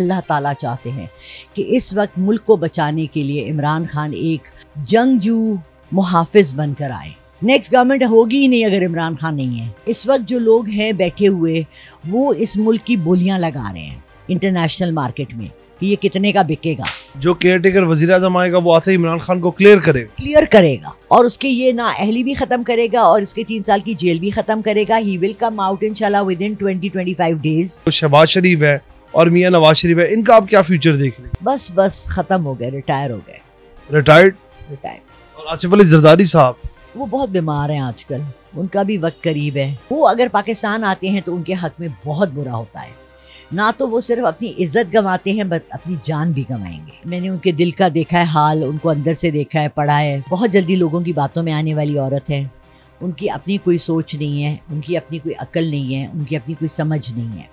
अल्लाह ताला चाहते हैं कि इस वक्त मुल्क को बचाने के लिए इमरान खान एक जंगजू मुहाफिज बनकर आए नेक्स्ट गवर्नमेंट होगी ही नहीं अगर इमरान खान नहीं है इस वक्त जो लोग हैं बैठे हुए वो इस मुल्क की बोलियां लगा रहे हैं इंटरनेशनल मार्केट में कि ये कितने का बिकेगा जो केयर टेकर वजीर आएगा वो आते इमरान खान को क्लियर करेगा क्लियर करेगा और उसके ये ना अहली भी खत्म करेगा और इसके तीन साल की जेल भी खत्म करेगा he will come out in within twenty twenty five days Shahbaz Sharif है और मियाँ नवाज शरीफ है इनका आप क्या फ्यूचर देख रहे हैं बस बस खत्म हो गए रिटायर हो गए रिटायर्ड रिटायर्ड और आसिफ अली जरदारी साहब वो बहुत बीमार हैं आजकल उनका भी वक्त करीब है वो अगर पाकिस्तान आते हैं तो उनके हक में बहुत बुरा होता है ना तो वो सिर्फ अपनी इज्जत गंवाते हैं बट अपनी जान भी गंवाएंगे मैंने उनके दिल का देखा है हाल उनको अंदर से देखा है पढ़ा है बहुत जल्दी लोगों की बातों में आने वाली औरत है उनकी अपनी कोई सोच नहीं है उनकी अपनी कोई अकल नहीं है उनकी अपनी कोई समझ नहीं है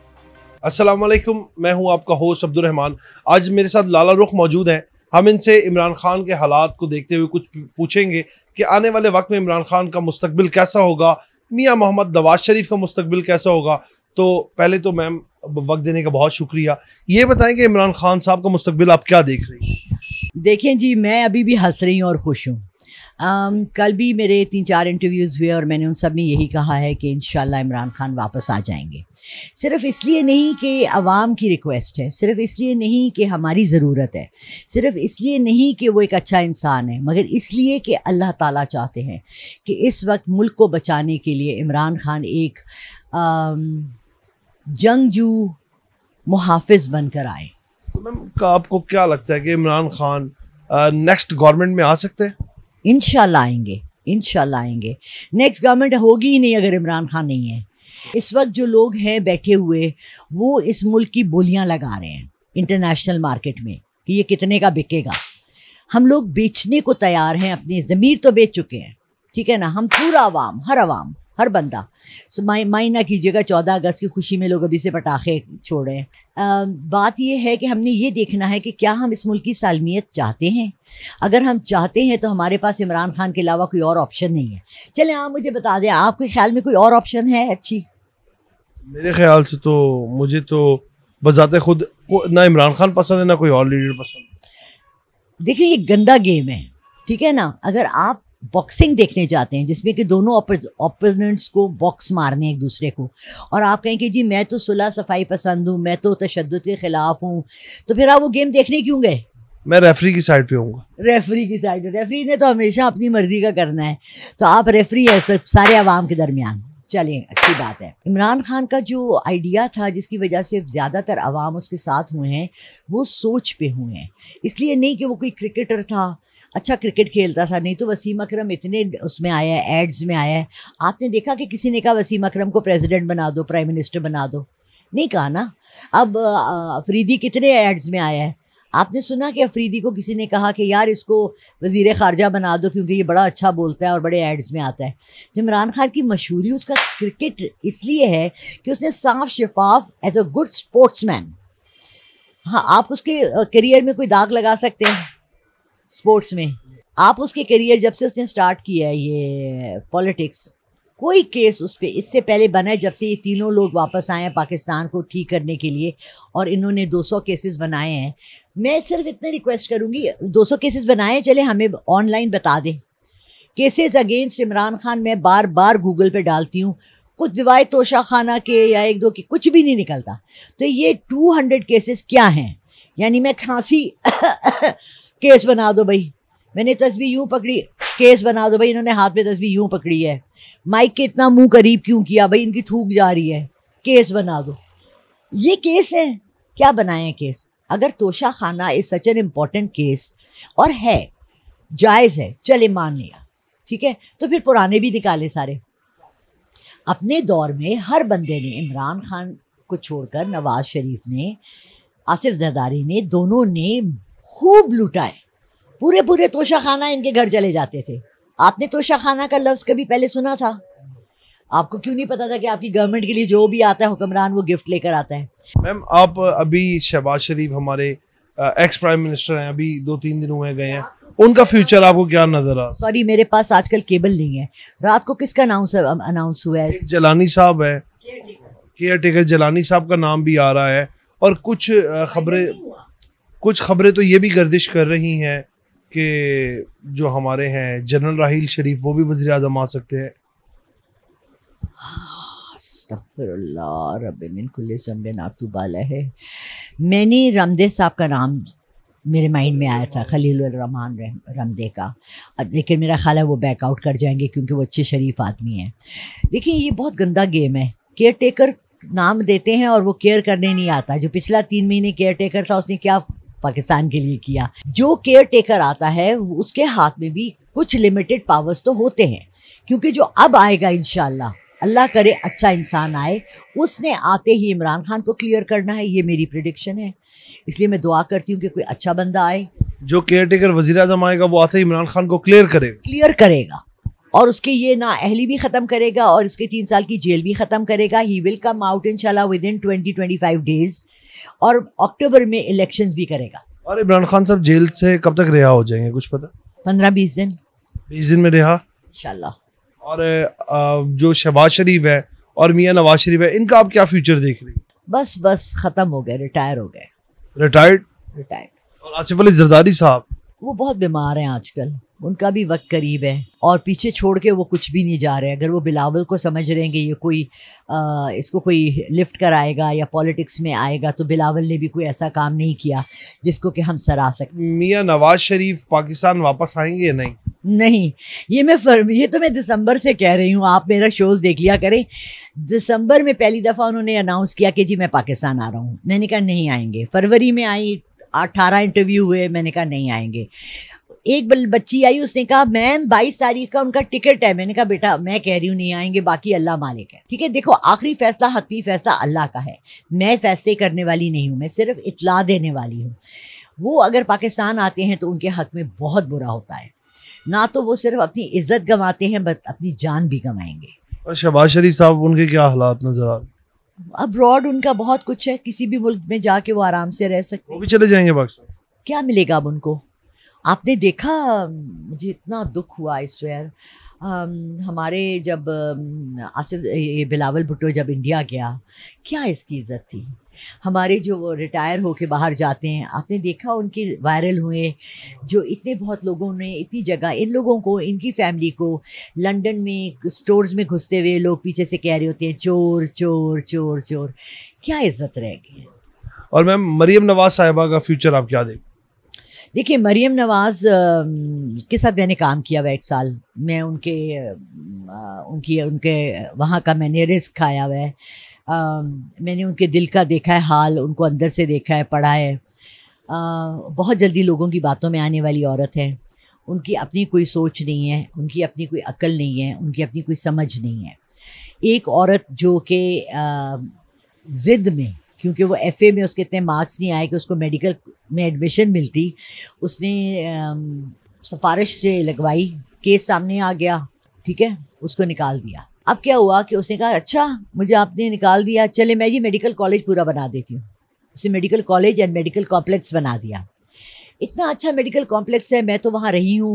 अस्सलाम वालेकुम मैं हूं आपका होस्ट रहमान आज मेरे साथ लाला रुख मौजूद हैं हम इनसे इमरान खान के हालात को देखते हुए कुछ पूछेंगे कि आने वाले वक्त में इमरान खान का मुस्तबिल कैसा होगा मियाँ मोहम्मद नवाज शरीफ का मुस्तबिल कैसा होगा तो पहले तो मैम वक्त देने का बहुत शुक्रिया ये बताएं कि इमरान खान साहब का मुस्तबिल आप क्या देख रही हैं देखें जी मैं अभी भी हंस रही हूँ और खुश हूँ um, कल भी मेरे तीन चार इंटरव्यूज़ हुए और मैंने उन सब में यही कहा है कि इन इमरान खान वापस आ जाएंगे सिर्फ इसलिए नहीं कि आवाम की रिक्वेस्ट है सिर्फ इसलिए नहीं कि हमारी ज़रूरत है सिर्फ इसलिए नहीं कि वो एक अच्छा इंसान है मगर इसलिए कि अल्लाह ताला चाहते हैं कि इस वक्त मुल्क को बचाने के लिए इमरान खान एक um, जंगजू मुहाफ़ बनकर आए तो मैम आपको क्या लगता है कि Imran Khan next uh, government में आ सकते हैं इन आएंगे इन आएंगे नेक्स्ट गवर्नमेंट होगी ही नहीं अगर इमरान खान नहीं है इस वक्त जो लोग हैं बैठे हुए वो इस मुल्क की बोलियां लगा रहे हैं इंटरनेशनल मार्केट में कि ये कितने का बिकेगा हम लोग बेचने को तैयार हैं अपनी ज़मीर तो बेच चुके हैं ठीक है ना हम पूरा आवाम हर आवाम हर बंदा सो माई ना कीजिएगा चौदह अगस्त की खुशी में लोग अभी से पटाखे छोड़े हैं बात यह है कि हमने ये देखना है कि क्या हम इस मुल्क की सालमियत चाहते हैं अगर हम चाहते हैं तो हमारे पास इमरान खान के अलावा कोई और ऑप्शन नहीं है चले आप मुझे बता दें आपके ख्याल में कोई और ऑप्शन है अच्छी मेरे ख्याल से तो मुझे तो बजाते खुद ना इमरान खान पसंद है ना कोई और लीडर पसंद देखिए ये गंदा गेम है ठीक है ना अगर आप बॉक्सिंग देखने जाते हैं जिसमें कि दोनों ओपोनेंट्स को बॉक्स मारने एक दूसरे को और आप कहें कि जी मैं तो सुलह सफाई पसंद हूँ मैं तो तशद के ख़िलाफ़ हूँ तो फिर आप वो गेम देखने क्यों गए मैं रेफरी की साइड पे हूँ रेफरी की साइड रेफरी ने तो हमेशा अपनी मर्जी का करना है तो आप रेफरी है सारे आवाम के दरमियान चलें अच्छी बात है इमरान खान का जो आइडिया था जिसकी वजह से ज़्यादातर आवाम उसके साथ हुए हैं वो सोच पे हुए हैं इसलिए नहीं कि वो कोई क्रिकेटर था अच्छा क्रिकेट खेलता था नहीं तो वसीम अकरम इतने उसमें आया है एड्स में आया है आपने देखा कि किसी ने कहा वसीम अकरम को प्रेसिडेंट बना दो प्राइम मिनिस्टर बना दो नहीं कहा ना अब अफरीदी कितने एड्स में आया है आपने सुना कि अफरीदी को किसी ने कहा कि यार इसको वजीर खारजा बना दो क्योंकि ये बड़ा अच्छा बोलता है और बड़े एड्स में आता है तो इमरान खान की मशहूरी उसका क्रिकेट इसलिए है कि उसने साफ शफाफ as a good sportsman हाँ आप उसके करियर में कोई दाग लगा सकते हैं स्पोर्ट्स में आप उसके करियर जब से उसने स्टार्ट किया है ये पॉलिटिक्स कोई केस उस पर इससे पहले बना है जब से ये तीनों लोग वापस आए हैं पाकिस्तान को ठीक करने के लिए और इन्होंने 200 केसेस बनाए हैं मैं सिर्फ इतने रिक्वेस्ट करूँगी 200 केसेस बनाए चले हमें ऑनलाइन बता दें केसेस अगेंस्ट इमरान खान मैं बार बार गूगल पर डालती हूँ कुछ दिवाए तोशा खाना के या एक दो के कुछ भी नहीं निकलता तो ये हंड्रेड केसेस क्या हैं यानी मैं खांसी केस बना दो भाई मैंने तस्वीर यूँ पकड़ी केस बना दो भाई इन्होंने हाथ में तस्वीर यूं पकड़ी है माइक के इतना मुंह करीब क्यों किया भाई इनकी थूक जा रही है केस बना दो ये केस है क्या बनाए केस अगर Toshakhana is such an important case और है जायज़ है चले मान लिया ठीक है तो फिर पुराने भी निकाले सारे अपने दौर में हर बंदे ने इमरान खान को छोड़कर नवाज शरीफ ने आसिफ जरदारी ने दोनों ने खूब लुटाए पूरे पूरे तोशा खाना इनके घर चले जाते थे आपने तोशा खाना का लफ्ज़ कभी पहले सुना था आपको क्यों नहीं पता था कि आपकी गवर्नमेंट के लिए जो भी आता है हुक्मरान वो गिफ्ट लेकर आता है मैम आप अभी शहबाज शरीफ हमारे एक्स प्राइम मिनिस्टर हैं अभी दो तीन दिन हुए गए हैं उनका फ्यूचर आपको क्या नजर आ सॉरी मेरे पास आजकल केबल नहीं है रात को किसका अनाउंस अनाउंस हुआ है जलानी साहब है केयर टेकर जलानी साहब का नाम भी आ रहा है और कुछ खबरें कुछ खबरें तो ये भी गर्दिश कर रही हैं कि जो हमारे हैं जनरल राहील शरीफ वो भी वजी अजम आ सकते हैं तो है मैंने रामदेव साहब का नाम मेरे माइंड में आया था खलील रहमान रमदे का लेकिन मेरा ख्याल है वो बैकआउट कर जाएंगे क्योंकि वो अच्छे शरीफ आदमी हैं देखिए ये बहुत गंदा गेम है केयर टेकर नाम देते हैं और वो केयर करने नहीं आता जो पिछला तीन महीने केयर टेकर था उसने क्या पाकिस्तान के लिए किया जो केयर टेकर आता है उसके हाथ में भी कुछ लिमिटेड पावर्स तो होते हैं क्योंकि जो अब आएगा इन अल्लाह करे अच्छा इंसान आए उसने आते ही इमरान खान को क्लियर करना है ये मेरी प्रडिक्शन है इसलिए मैं दुआ करती हूँ कि कोई अच्छा बंदा आए जो केयर टेकर वजी अजम आएगा वो आते ही इमरान खान को क्लियर करेगा क्लियर करेगा और उसके ये ना अहली भी ख़त्म करेगा और उसके तीन साल की जेल भी ख़त्म करेगा ही विल कम आउट इन शाला within twenty twenty five days और अक्टूबर में इलेक्शन भी करेगा और इमरान खान साहब जेल से कब तक रिहा हो जाएंगे कुछ पता पंद्रह बीस दिन बीस दिन में रिहा इंशाल्लाह और जो शहबाज शरीफ है और मियाँ नवाज शरीफ है इनका आप क्या फ्यूचर देख रहे हैं बस बस खत्म हो गए रिटायर हो गए रिटायर्ड रिटायर्ड और आसिफ अली जरदारी साहब वो बहुत बीमार हैं आजकल उनका भी वक्त करीब है और पीछे छोड़ के वो कुछ भी नहीं जा रहे अगर वो बिलावल को समझ रहे हैं कि ये कोई आ, इसको कोई लिफ्ट कराएगा या पॉलिटिक्स में आएगा तो बिलावल ने भी कोई ऐसा काम नहीं किया जिसको कि हम सरा सकें मियाँ नवाज शरीफ पाकिस्तान वापस आएंगे या नहीं नहीं ये मैं फर ये तो मैं दिसंबर से कह रही हूँ आप मेरा शोज़ देख लिया करें दिसंबर में पहली दफ़ा उन्होंने अनाउंस किया कि जी मैं पाकिस्तान आ रहा हूँ मैंने कहा नहीं आएंगे फरवरी में आई अठारह इंटरव्यू हुए मैंने कहा नहीं आएंगे एक बच्ची आई उसने कहा मैम बाईस तारीख का उनका टिकट है मैंने कहा बेटा मैं कह रही हूँ नहीं आएंगे बाकी अल्लाह मालिक है ठीक है देखो आखिरी फैसला हतमी फैसला अल्लाह का है मैं फैसले करने वाली नहीं हूँ मैं सिर्फ इतला देने वाली हूँ वो अगर पाकिस्तान आते हैं तो उनके हक में बहुत बुरा होता है ना तो वो सिर्फ अपनी इज्जत गंवाते हैं बट अपनी जान भी गंवाएंगे और शहबाज शरीफ साहब उनके क्या हालात नजर आ अब्रॉड उनका बहुत कुछ है किसी भी मुल्क में जाके वो आराम से रह सकते वो भी चले जाएंगे पाकिस्तान क्या मिलेगा अब उनको आपने देखा मुझे इतना दुख हुआ आई स्वेयर हमारे जब आसिफ ये बिलावल भुट्टो जब इंडिया गया क्या इसकी इज़्ज़त थी हमारे जो रिटायर रिटायर होके बाहर जाते हैं आपने देखा उनके वायरल हुए जो इतने बहुत लोगों ने इतनी जगह इन लोगों को इनकी फैमिली को लंदन में स्टोर्स में घुसते हुए लोग पीछे से कह रहे होते हैं चोर चोर चोर चोर क्या इज़्ज़त रह गई और मैम मरीम नवाज साहिबा का फ्यूचर आप क्या देखते देखिए मरियम नवाज़ के साथ मैंने काम किया हुआ एक साल मैं उनके उनकी उनके वहाँ का मैंने रिस्क खाया हुआ है मैंने उनके दिल का देखा है हाल उनको अंदर से देखा है पढ़ा है बहुत जल्दी लोगों की बातों में आने वाली औरत है उनकी अपनी कोई सोच नहीं है उनकी अपनी कोई अकल नहीं है उनकी अपनी कोई समझ नहीं है एक औरत जो कि ज़िद में क्योंकि वो एफ में उसके इतने मार्क्स नहीं आए कि उसको मेडिकल में एडमिशन मिलती उसने सिफारिश से लगवाई केस सामने आ गया ठीक है उसको निकाल दिया अब क्या हुआ कि उसने कहा अच्छा मुझे आपने निकाल दिया चले मैं ये मेडिकल कॉलेज पूरा बना देती हूँ उसने medical college and medical complex बना दिया इतना अच्छा मेडिकल कॉम्प्लेक्स है मैं तो वहाँ रही हूँ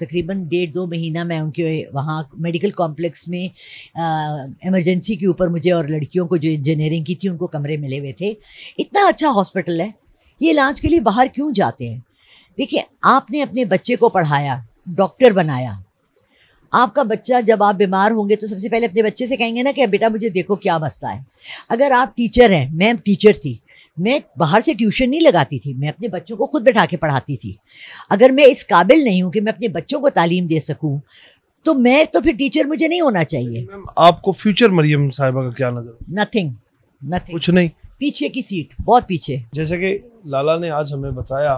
तकरीबन डेढ़ दो महीना मैं उनके वहाँ मेडिकल कॉम्प्लेक्स में इमरजेंसी के ऊपर मुझे और लड़कियों को जो इंजीनियरिंग की थी उनको कमरे मिले हुए थे इतना अच्छा हॉस्पिटल है ये इलाज के लिए बाहर क्यों जाते हैं देखिए आपने अपने बच्चे को पढ़ाया डॉक्टर बनाया आपका बच्चा जब आप बीमार होंगे तो सबसे पहले अपने बच्चे से कहेंगे ना कि बेटा मुझे देखो क्या बसता है अगर आप टीचर हैं मैम टीचर थी मैं बाहर से ट्यूशन नहीं लगाती थी मैं अपने बच्चों को खुद बैठा के पढ़ाती थी अगर मैं इस काबिल नहीं हूँ कि मैं अपने बच्चों को तालीम दे सकूँ तो मैं तो फिर टीचर मुझे नहीं होना चाहिए आपको फ्यूचर मरियम साहिबा का क्या नजर नथिंग नथिंग कुछ नहीं पीछे की सीट बहुत पीछे जैसे कि लाला ने आज हमें बताया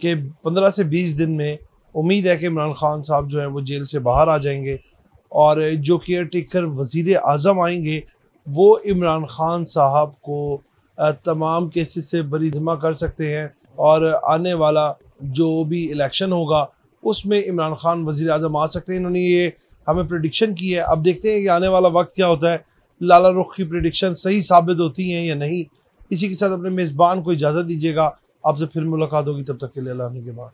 कि पंद्रह से बीस दिन में उम्मीद है कि इमरान खान साहब जो हैं वो जेल से बाहर आ जाएंगे और जो केयर टेकर वजीर आज़म आएंगे वो इमरान खान साहब को तमाम केसेस से बरी जमा कर सकते हैं और आने वाला जो भी इलेक्शन होगा उसमें इमरान खान वजीर अजम आ सकते हैं इन्होंने ये हमें प्रडिक्शन की है अब देखते हैं कि आने वाला वक्त क्या होता है लाला रुख की प्रडिक्शन सही साबित होती हैं या नहीं इसी के साथ अपने मेज़बान को इजाज़त दीजिएगा आपसे फिर मुलाकात होगी तब तक के लिए लाने के बाद